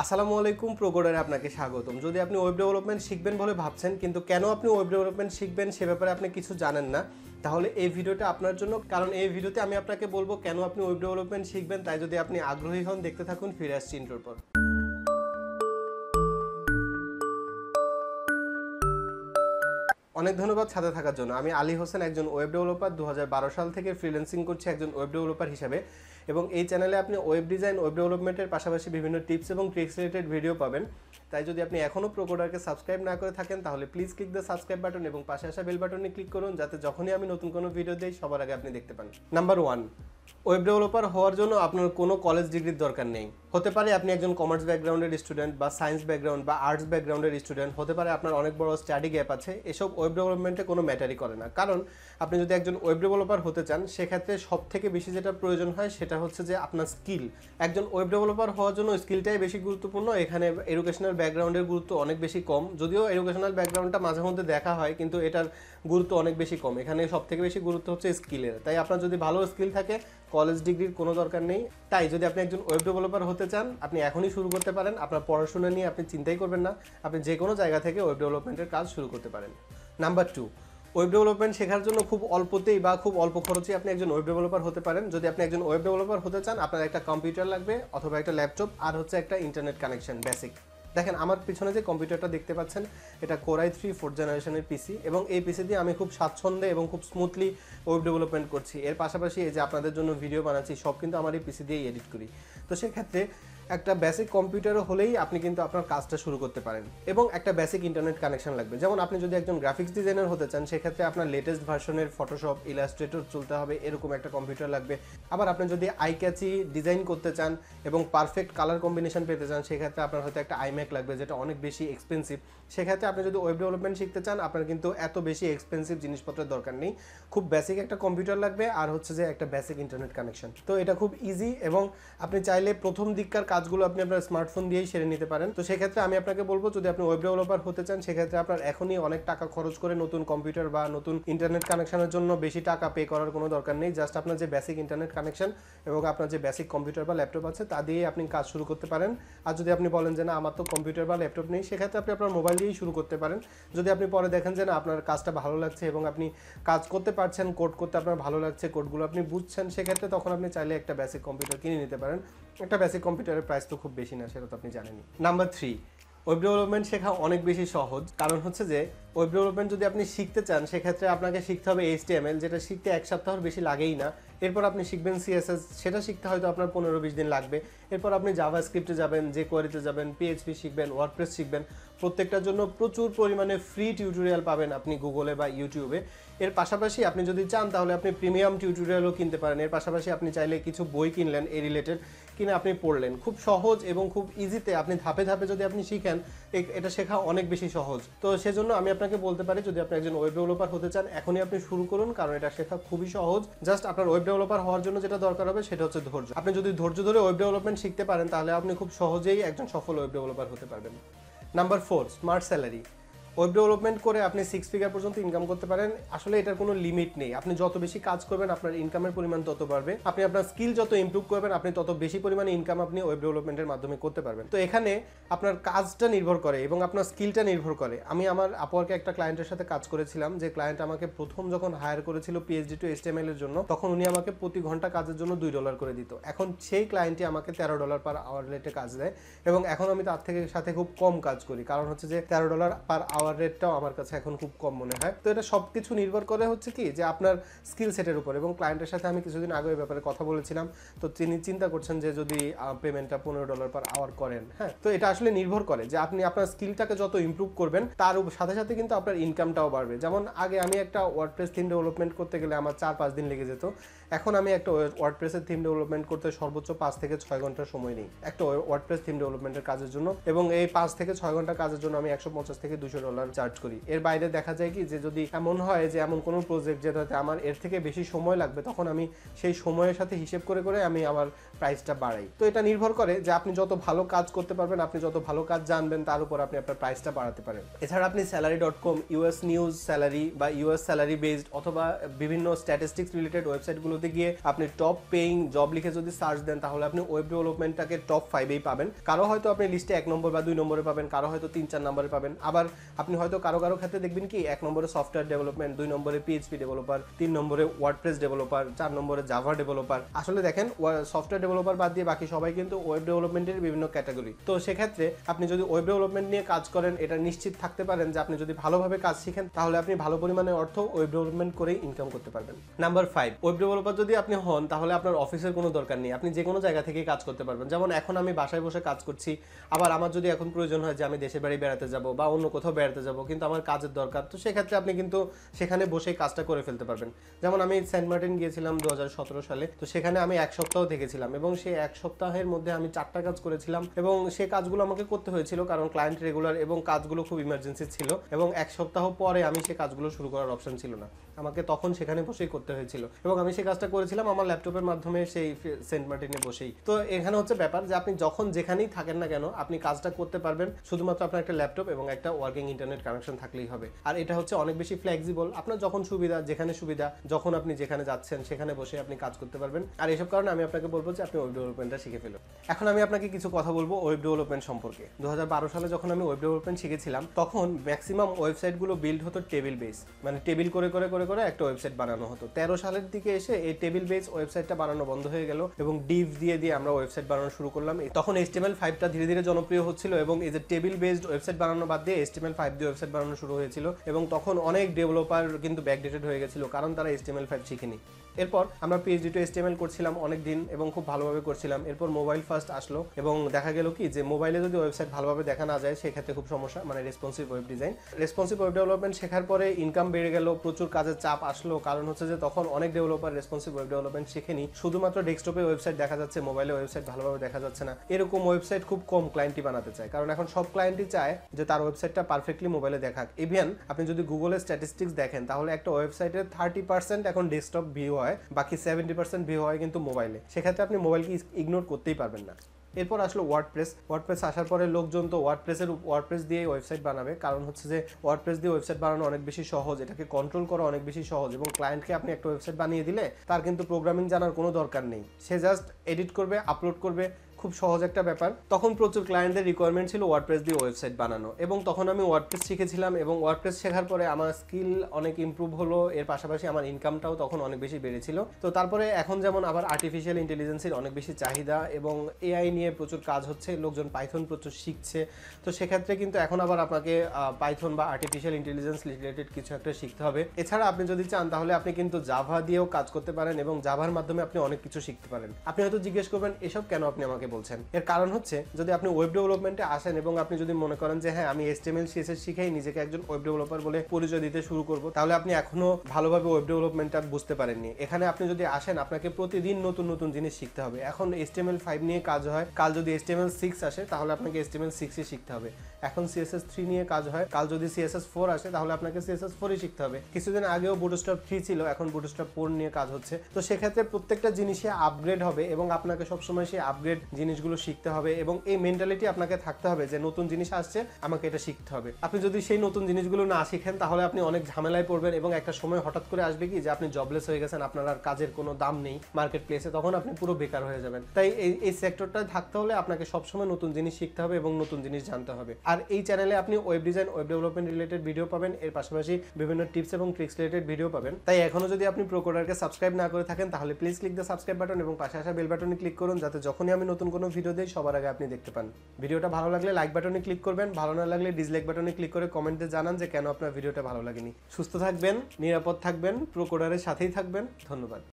আসসালামু আলাইকুম প্রোগোডারে আপনাকে স্বাগতম যদি আপনি ওয়েব ডেভেলপমেন্ট শিখবেন বলে ভাবছেন কিন্তু কেন আপনি ওয়েব ডেভেলপমেন্ট শিখবেন সে ব্যাপারে আপনি কিছু জানেন না তাহলে এই ভিডিওটা আপনার জন্য কারণ এই ভিডিওতে আমি আপনাকে বলবো কেন আপনি ওয়েব ডেভেলপমেন্ট শিখবেন তাই যদি আপনি আগ্রহী হন দেখতে থাকুন ফিরে আসছি ইন্টোর পর অনেক ধন্যবাদ সাথে থাকার জন্য আমি আলী হোসেন একজন ওয়েব ডেভেলপার দু সাল থেকে ফ্রিল্যান্সিং করছি একজন ওয়েব ডেভেলপার হিসাবে এবং এই চ্যানেলে আপনি ওয়েব ডিজাইন ওয়েব ডেভেলপমেন্টের পাশাপাশি বিভিন্ন টিপস এবং ট্রিক্স রিলেটেড ভিডিও পাবেন তাই যদি আপনি এখনও প্রোকোডারকে সাবস্ক্রাইব না করে থাকেন তাহলে please click the subscribe button এবং পাশে আসা বেল বাটনে ক্লিক করুন যাতে যখনই আমি নতুন কোনো ভিডিও দিই সবার আগে আপনি দেখতে পান নাম্বার ওয়ান ওয়েব ডেভেলপার হওয়ার জন্য আপনার কোনো কলেজ ডিগ্রির দরকার নেই হতে পারে আপনি একজন কমার্স ব্যাকগ্রাউন্ডের স্টুডেন্ট বা সায়েন্স ব্যাকগ্রাউন্ড বা আর্টস ব্যাকগ্রাউন্ডের স্টুডেন্ট হতে পারে আপনার অনেক বড় স্টাডি গ্যাপ আছে এসব ওয়েব ডেভেলপমেন্টে কোনো ম্যাটারই করে না কারণ আপনি যদি একজন ওয়েব ডেভেলপার হতে চান সেক্ষেত্রে সব থেকে বেশি যেটা প্রয়োজন হয় সেটা সেটা হচ্ছে যে আপনার স্কিল একজন ওয়েব ডেভেলপার হওয়ার জন্য স্কিলটাই বেশি গুরুত্বপূর্ণ এখানে এডুকেশনাল ব্যাকগ্রাউন্ডের গুরুত্ব অনেক বেশি কম যদিও এডুকেশনাল ব্যাকগ্রাউন্ডটা মাঝে মধ্যে দেখা হয় কিন্তু এটার গুরুত্ব অনেক বেশি কম এখানে সব থেকে বেশি গুরুত্ব হচ্ছে স্কিলের তাই আপনার যদি ভালো স্কিল থাকে কলেজ ডিগ্রির কোনো দরকার নেই তাই যদি আপনি একজন ওয়েব ডেভেলপার হতে চান আপনি এখনই শুরু করতে পারেন আপনার পড়াশোনা নিয়ে আপনি চিন্তাই করবেন না আপনি যে কোনো জায়গা থেকে ওয়েব ডেভেলপমেন্টের কাজ শুরু করতে পারেন নাম্বার টু ওয়েব ডেভেলপমেন্ট শেখার জন্য খুব অল্পতেই বা খুব অল্প খরচে আপনি একজন ওয়েব ডেভেলপার হতে পারেন যদি আপনি একজন ওয়েব ডেভেলপার হতে চান আপনার একটা কম্পিউটার লাগবে অথবা একটা ল্যাপটপ আর হচ্ছে একটা ইন্টারনেট কানেকশন বেসিক দেখেন আমার পিছনে যে কম্পিউটারটা দেখতে পাচ্ছেন এটা কোরাই থ্রি ফোর্থ জেনারেশনের পিসি এবং এই পিসি দিয়ে আমি খুব স্বাচ্ছন্দ্যে এবং খুব স্মুথলি ওয়েব ডেভেলপমেন্ট করছি এর পাশাপাশি এই যে আপনাদের জন্য ভিডিও বানাচ্ছি সব কিন্তু আমার এই পিসি দিয়েই এডিট করি তো সেক্ষেত্রে একটা বেসিক কম্পিউটার হলেই আপনি কিন্তু আপনার কাজটা শুরু করতে পারেন এবং একটা বেসিক ইন্টারনেট কানেকশন লাগবে যেমন আপনি যদি একজন গ্রাফিক্স ডিজাইনার হতে চান সেক্ষেত্রে আপনার লেটেস্ট ভার্সনের ফটোশপ ইলাস্ট্রেটর চলতে হবে এরকম একটা কম্পিউটার লাগবে আবার আপনি যদি আই ক্যাচি ডিজাইন করতে চান এবং পারফেক্ট কালার কম্বিনেশন পেতে চান সেক্ষেত্রে আপনার হয়তো একটা আইম্যাক লাগবে যেটা অনেক বেশি এক্সপেন্সিভ সেক্ষেত্রে আপনি যদি ওয়েব ডেভেলপমেন্ট শিখতে চান আপনার কিন্তু এত বেশি এক্সপেন্সিভ জিনিসপত্রের দরকার নেই খুব বেসিক একটা কম্পিউটার লাগবে আর হচ্ছে যে একটা বেসিক ইন্টারনেট কানেকশন তো এটা খুব ইজি এবং আপনি চাইলে প্রথম দিককার কাজগুলো আপনি আপনার স্মার্টফোন দিয়েই সেরে নিতে পারেন তো সেক্ষেত্রে আমি আপনাকে বলবো যদি আপনি ওয়েব ডেভেলপার হতে চান সেক্ষেত্রে আপনার এখনই অনেক টাকা খরচ করে নতুন কম্পিউটার বা নতুন ইন্টারনেট কানেকশনের জন্য বেশি টাকা পে করার কোনো দরকার নেই জাস্ট আপনার যে বেসিক ইন্টারনেট কানেকশন এবং আপনার যে বেসিক কম্পিউটার বা ল্যাপটপ আছে তা দিয়ে আপনি কাজ শুরু করতে পারেন আর যদি আপনি বলেন যে না আমার তো কম্পিউটার বা ল্যাপটপ নেই সেক্ষেত্রে আপনি আপনার মোবাইল দিয়েই শুরু করতে পারেন যদি আপনি পরে দেখেন যে না আপনার কাজটা ভালো লাগছে এবং আপনি কাজ করতে পারছেন কোড করতে আপনার ভালো লাগছে কোডগুলো আপনি বুঝছেন সেক্ষেত্রে তখন আপনি চাইলে একটা বেসিক কম্পিউটার কিনে নিতে পারেন একটা বেসিক কম্পিউটার ডলারের প্রাইস তো খুব বেশি না সেটা তো আপনি জানেনই নাম্বার থ্রি ওয়েব ডেভেলপমেন্ট শেখা অনেক বেশি সহজ কারণ হচ্ছে যে ওয়েব ডেভেলপমেন্ট যদি আপনি শিখতে চান সেক্ষেত্রে আপনাকে শিখতে হবে এইচটিএমএল যেটা শিখতে এক সপ্তাহর বেশি লাগেই না এরপর আপনি শিখবেন সিএসএস সেটা শিখতে হয়তো আপনার পনেরো বিশ দিন লাগবে এরপর আপনি জাভা স্ক্রিপ্টে যাবেন যে কোয়ারিতে যাবেন পিএইচপি শিখবেন ওয়ার্ডপ্রেস শিখবেন প্রত্যেকটার জন্য প্রচুর পরিমাণে ফ্রি টিউটোরিয়াল পাবেন আপনি গুগলে বা ইউটিউবে এর পাশাপাশি আপনি যদি চান তাহলে আপনি প্রিমিয়াম টিউটোরিয়ালও কিনতে পারেন এর পাশাপাশি আপনি চাইলে কিছু বই কিনলেন এই রিলেটেড কিনে আপনি পড়লেন খুব সহজ এবং খুব ইজিতে আপনি ধাপে ধাপে যদি আপনি শিখেন এটা শেখা অনেক বেশি সহজ তো সেজন্য আমি আপনাকে বলতে পারি যদি আপনি একজন ওয়েব ডেভেলপার হতে চান এখনই আপনি শুরু করুন কারণ এটা শেখা খুবই সহজ জাস্ট আপনার ওয়েব ডেভেলপার হওয়ার জন্য যেটা দরকার হবে সেটা হচ্ছে ধৈর্য আপনি যদি ধৈর্য ধরে ওয়েব ডেভেলপমেন্ট শিখতে পারেন তাহলে আপনি খুব সহজেই একজন সফল ওয়েব ডেভেলপার হতে পারবেন Number 4 smart salary web development করে আপনি সিক্স ফিগার পর্যন্ত ইনকাম করতে পারেন আসলে এটার কোনো লিমিট নেই আপনি যত বেশি কাজ করবেন আপনার ইনকামের পরিমাণ তত বাড়বে আপনি আপনার স্কিল যত ইম্প্রুভ করবেন আপনি তত বেশি পরিমাণে ইনকাম আপনি ওয়েব ডেভেলপমেন্টের মাধ্যমে করতে পারবেন তো এখানে আপনার কাজটা নির্ভর করে এবং আপনার স্কিলটা নির্ভর করে আমি আমার আপওয়ার্কে একটা ক্লায়েন্টের সাথে কাজ করেছিলাম যে ক্লায়েন্ট আমাকে প্রথম যখন হায়ার করেছিল পিএইচডি টু এসটিএমএল এর জন্য তখন উনি আমাকে প্রতি ঘন্টা কাজের জন্য দুই ডলার করে দিত এখন সেই ক্লায়েন্টটি আমাকে তেরো ডলার পার আওয়ার রেটে কাজ দেয় এবং এখন আমি তার থেকে সাথে খুব কম কাজ করি কারণ হচ্ছে যে তেরো ডলার পার আওয়ার পাওয়ার রেটটাও আমার কাছে এখন খুব কম মনে হয় তো এটা সব কিছু নির্ভর করে হচ্ছে কি যে আপনার স্কিল সেটের উপর এবং ক্লায়েন্টের সাথে আমি কিছুদিন আগে ব্যাপারে কথা বলেছিলাম তো তিনি চিন্তা করছেন যে যদি পেমেন্টটা পনেরো ডলার পার আওয়ার করেন হ্যাঁ তো এটা আসলে নির্ভর করে যে আপনি আপনার স্কিলটাকে যত ইম্প্রুভ করবেন তার সাথে সাথে কিন্তু আপনার ইনকামটাও বাড়বে যেমন আগে আমি একটা ওয়ার্ড প্রেস থিম ডেভেলপমেন্ট করতে গেলে আমার চার পাঁচ দিন লেগে যেত এখন আমি একটা ওয়ার্ডপ্রেসের থিম ডেভেলপমেন্ট করতে সর্বোচ্চ পাঁচ থেকে ছয় ঘন্টা সময় নিই একটা ওয়ার্ডপ্রেস থিম ডেভেলপমেন্টের কাজের জন্য এবং এই পাঁচ থেকে ছয় ঘন্টা কাজের জন্য আমি একশো পঞ্চাশ থেকে দুশো ডলার চার্জ করি এর বাইরে দেখা যায় কি যে যদি এমন হয় যে এমন কোনো প্রজেক্ট যেটাতে আমার এর থেকে বেশি সময় লাগবে তখন আমি সেই সময়ের সাথে হিসেব করে করে আমি আমার প্রাইসটা বাড়াই তো এটা নির্ভর করে যে আপনি যত ভালো কাজ করতে পারবেন আপনি যত ভালো কাজ জানবেন তার উপর আপনি আপনার প্রাইসটা বাড়াতে পারেন এছাড়া আপনি salary dot com US news salary বা ইউএস স্যালারি বেসড অথবা বিভিন্ন স্ট্যাটিস্টিক্স রিলেটেড ওয়েবসাইটগুলো বলতে গিয়ে আপনি টপ পেইং জব লিখে যদি সার্চ দেন তাহলে আপনি ওয়েব ডেভেলপমেন্টটাকে টপ ফাইভেই পাবেন কারো হয়তো আপনি লিস্টে এক নম্বর বা দুই নম্বরে পাবেন কারো হয়তো তিন চার নম্বরে পাবেন আবার আপনি হয়তো কারো কারো ক্ষেত্রে দেখবেন কি এক নম্বরে সফটওয়্যার ডেভেলপমেন্ট দুই নম্বরে পিএইচপি ডেভেলপার তিন নম্বরে ওয়ার্ডপ্রেস ডেভেলপার চার নম্বরে জাভা ডেভেলপার আসলে দেখেন সফটওয়্যার ডেভেলপার বাদ দিয়ে বাকি সবাই কিন্তু ওয়েব ডেভেলপমেন্টের বিভিন্ন ক্যাটাগরি তো সেক্ষেত্রে আপনি যদি ওয়েব ডেভেলপমেন্ট নিয়ে কাজ করেন এটা নিশ্চিত থাকতে পারেন যে আপনি যদি ভালোভাবে কাজ শিখেন তাহলে আপনি ভালো পরিমাণে অর্থ ওয়েব ডেভেলপমেন্ট করেই ইনকাম করতে পারবেন number five web developer developer যদি আপনি হন তাহলে আপনার অফিসের কোনো দরকার নেই আপনি যে কোনো জায়গা থেকে কাজ করতে পারবেন যেমন এখন আমি বাসায় বসে কাজ করছি আবার আমার যদি এখন প্রয়োজন হয় যে আমি দেশে বাড়ি বেড়াতে যাব বা অন্য কোথাও বেড়াতে যাব কিন্তু আমার কাজের দরকার তো সেক্ষেত্রে আপনি কিন্তু সেখানে বসে কাজটা করে ফেলতে পারবেন যেমন আমি সেন্ট মার্টিন গিয়েছিলাম দু সালে তো সেখানে আমি এক সপ্তাহ থেকেছিলাম এবং সেই এক সপ্তাহের মধ্যে আমি চারটা কাজ করেছিলাম এবং সে কাজগুলো আমাকে করতে হয়েছিল কারণ ক্লায়েন্ট রেগুলার এবং কাজগুলো খুব ইমার্জেন্সি ছিল এবং এক সপ্তাহ পরে আমি সে কাজগুলো শুরু করার অপশন ছিল না আমাকে তখন সেখানে বসেই করতে হয়েছিল এবং আমি সে কাজটা কাজটা করেছিলাম আমার ল্যাপটপের মাধ্যমে সেই সেন্ট মার্টিনে বসেই তো এখানে হচ্ছে ব্যাপার যে আপনি যখন যেখানেই থাকেন না কেন আপনি কাজটা করতে পারবেন শুধুমাত্র আপনার একটা ল্যাপটপ এবং একটা ওয়ার্কিং ইন্টারনেট কানেকশন থাকলেই হবে আর এটা হচ্ছে অনেক বেশি ফ্লেক্সিবল আপনার যখন সুবিধা যেখানে সুবিধা যখন আপনি যেখানে যাচ্ছেন সেখানে বসে আপনি কাজ করতে পারবেন আর এসব কারণে আমি আপনাকে বলবো যে আপনি ওয়েব ডেভেলপমেন্টটা শিখে ফেলুন এখন আমি আপনাকে কিছু কথা বলবো ওয়েব ডেভেলপমেন্ট সম্পর্কে দু সালে যখন আমি ওয়েব ডেভেলপমেন্ট শিখেছিলাম তখন ম্যাক্সিমাম ওয়েবসাইটগুলো বিল্ড হতো টেবিল বেস মানে টেবিল করে করে করে করে একটা ওয়েবসাইট বানানো হতো তেরো সালের দিকে এসে এই টেবিল বেস ওয়েবসাইটটা বানানো বন্ধ হয়ে গেল এবং ডিপ দিয়ে দিয়ে আমরা ওয়েবসাইট বানানো শুরু করলাম তখন এসটিএমএল ফাইভটা ধীরে ধীরে জনপ্রিয় হচ্ছিল এবং এই যে টেবিল বেসড ওয়েবসাইট বানানো বাদ দিয়ে এসটিএমএল ফাইভ দিয়ে ওয়েবসাইট বানানো শুরু হয়েছিল এবং তখন অনেক ডেভেলপার কিন্তু ব্যাকডেটেড হয়ে গেছিল কারণ তারা এসটিএমএল ফাইভ শিখেনি এরপর আমরা পিএইচডি টু এসটিএমএল করছিলাম অনেক দিন এবং খুব ভালোভাবে করছিলাম এরপর মোবাইল ফার্স্ট আসলো এবং দেখা গেল কি যে মোবাইলে যদি ওয়েবসাইট ভালোভাবে দেখা না যায় সেক্ষেত্রে খুব সমস্যা মানে responsive web design responsive web development শেখার পরে ইনকাম বেড়ে গেল প্রচুর কাজের চাপ আসলো কারণ হচ্ছে যে তখন অনেক ডেভেলপার রেসপন্সিভ ওয়েব ডেভেলপমেন্ট শেখেনি শুধুমাত্র ডেস্কটপে ওয়েবসাইট দেখা যাচ্ছে মোবাইলে ওয়েবসাইট ভালোভাবে দেখা যাচ্ছে না এরকম ওয়েবসাইট খুব কম ক্লায়েন্টই বানাতে চায় কারণ এখন সব ক্লায়েন্টই চায় যে তার ওয়েবসাইটটা পারফেক্টলি মোবাইলে দেখাক ইভেন আপনি যদি গুগলের স্ট্যাটিস্টিক্স দেখেন তাহলে একটা ওয়েবসাইটের থার্টি পার্সেন্ট এখন ডেস্কটপ ভিউ হয় বাকি সেভেন্টি পার্সেন্ট ভিউ হয় কিন্তু মোবাইলে সেক্ষেত্রে আপনি মোবাইলকে ইগনোর করতেই পারবেন না এরপর আসলো ওয়ার্ডপ্রেস ওয়ার্ডপ্রেস আসার পরে লোকজন তো ওয়ার্ডপ্রেসের ওয়ার্ডপ্রেস দিয়ে ওয়েবসাইট বানাবে কারণ হচ্ছে যে ওয়ার্ডপ্রেস দিয়ে ওয়েবসাইট বানানো অনেক বেশি সহজ এটাকে কন্ট্রোল করা অনেক বেশি সহজ এবং ক্লায়েন্টকে আপনি একটা ওয়েবসাইট বানিয়ে দিলে তার কিন্তু প্রোগ্রামিং জানার কোনো দরকার নেই সে জাস্ট এডিট করবে আপলোড করবে খুব সহজ একটা ব্যাপার তখন প্রচুর ক্লায়েন্টদের রিকোয়ারমেন্ট ছিল ওয়ার্ডপ্রেস দিয়ে ওয়েবসাইট বানানো এবং তখন আমি ওয়ার্ডপ্রেস শিখেছিলাম এবং ওয়ার্ডপ্রেস শেখার পরে আমার স্কিল অনেক ইম্প্রুভ হলো এর পাশাপাশি আমার ইনকামটাও তখন অনেক বেশি বেড়েছিল তো তারপরে এখন যেমন আবার আর্টিফিশিয়াল ইন্টেলিজেন্সের অনেক বেশি চাহিদা এবং এআই নিয়ে প্রচুর কাজ হচ্ছে লোকজন পাইথন প্রচুর শিখছে তো সেক্ষেত্রে কিন্তু এখন আবার আপনাকে পাইথন বা আর্টিফিশিয়াল ইন্টেলিজেন্স রিলেটেড কিছু একটা শিখতে হবে এছাড়া আপনি যদি চান তাহলে আপনি কিন্তু জাভা দিয়েও কাজ করতে পারেন এবং জাভার মাধ্যমে আপনি অনেক কিছু শিখতে পারেন আপনি হয়তো জিজ্ঞেস করবেন এসব কেন আপনি আমাকে বলছেন এর কারণ হচ্ছে যদি আপনি ওয়েব ডেভেলপমেন্টে আসেন এবং আপনি যদি মনে করেন যে হ্যাঁ আমি এসটিএমএল সিএসএস শিখেই নিজেকে একজন ওয়েব ডেভেলপার বলে পরিচয় দিতে শুরু করব তাহলে আপনি এখনো ভালোভাবে ওয়েব ডেভেলপমেন্টটা বুঝতে পারেননি এখানে আপনি যদি আসেন আপনাকে প্রতিদিন নতুন নতুন জিনিস শিখতে হবে এখন এসটিএমএল ফাইভ নিয়ে কাজ হয় কাল যদি এসটিএমএল সিক্স আসে তাহলে আপনাকে এসটিএমএল সিক্সই শিখতে হবে এখন সিএসএস থ্রি নিয়ে কাজ হয় কাল যদি সিএসএস ফোর আসে তাহলে আপনাকে সিএসএস ফোরই শিখতে হবে কিছুদিন আগেও বুটস্টপ থ্রি ছিল এখন বুটস্টপ ফোর নিয়ে কাজ হচ্ছে তো সেক্ষেত্রে প্রত্যেকটা জিনিসে আপগ্রেড হবে এবং আপনাকে সবসময় সেই আপগ্রেড জিনিসগুলো শিখতে হবে এবং এই মেন্টালিটি আপনাকে থাকতে হবে যে নতুন জিনিস আসছে আমাকে এটা শিখতে হবে আপনি যদি সেই নতুন জিনিসগুলো না শিখেন তাহলে আপনি অনেক ঝামেলায় পড়বেন এবং একটা সময় হঠাৎ করে আসবে কি যে আপনি জবলেস হয়ে গেছেন আপনার আর কাজের কোনো দাম নেই মার্কেট প্লেসে তখন আপনি পুরো বেকার হয়ে যাবেন তাই এই এই সেক্টরটা থাকতে হলে আপনাকে সবসময় নতুন জিনিস শিখতে হবে এবং নতুন জিনিস জানতে হবে আর এই চ্যানেলে আপনি web design web development related video পাবেন এর পাশাপাশি বিভিন্ন টিপস এবং ট্রিক্স রিলেটেড ভিডিও পাবেন তাই এখনো যদি আপনি প্রোকোডারকে সাবস্ক্রাইব না করে থাকেন তাহলে please click the subscribe button এবং পাশে আসা বেল বাটনে ক্লিক করুন যাতে যখনই আমি নতুন কোনো ভিডিও দিয়ে সবার আগে আপনি দেখতে পান ভিডিওটা ভালো লাগলে লাইক বাটনে ক্লিক করবেন ভালো না লাগলে ডিসলাইক বাটনে ক্লিক করে কমেন্টে জানান যে কেন আপনার ভিডিওটা ভালো লাগেনি সুস্থ থাকবেন নিরাপদ থাকবেন প্রোকোডারের সাথেই থাকবেন ধন্যবাদ